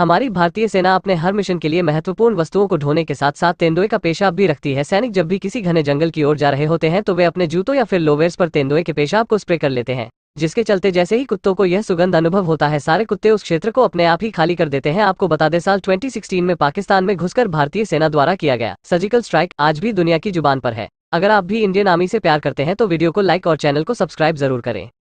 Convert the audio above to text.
हमारी भारतीय सेना अपने हर मिशन के लिए महत्वपूर्ण वस्तुओं को ढोने के साथ साथ तेंदुए का पेशाब भी रखती है सैनिक जब भी किसी घने जंगल की ओर जा रहे होते हैं तो वे अपने जूतों या फिर लोवेर्स पर तेंदुए के पेशाब को स्प्रे कर लेते हैं जिसके चलते जैसे ही कुत्तों को यह सुगंध अनुभव होता है सारे कुत्ते उस क्षेत्र को अपने आप ही खाली कर देते हैं आपको बता दें साल 2016 में पाकिस्तान में घुसकर भारतीय सेना द्वारा किया गया सर्जिकल स्ट्राइक आज भी दुनिया की जुबान पर है अगर आप भी इंडियन आर्मी से प्यार करते हैं तो वीडियो को लाइक और चैनल को सब्सक्राइब जरूर करें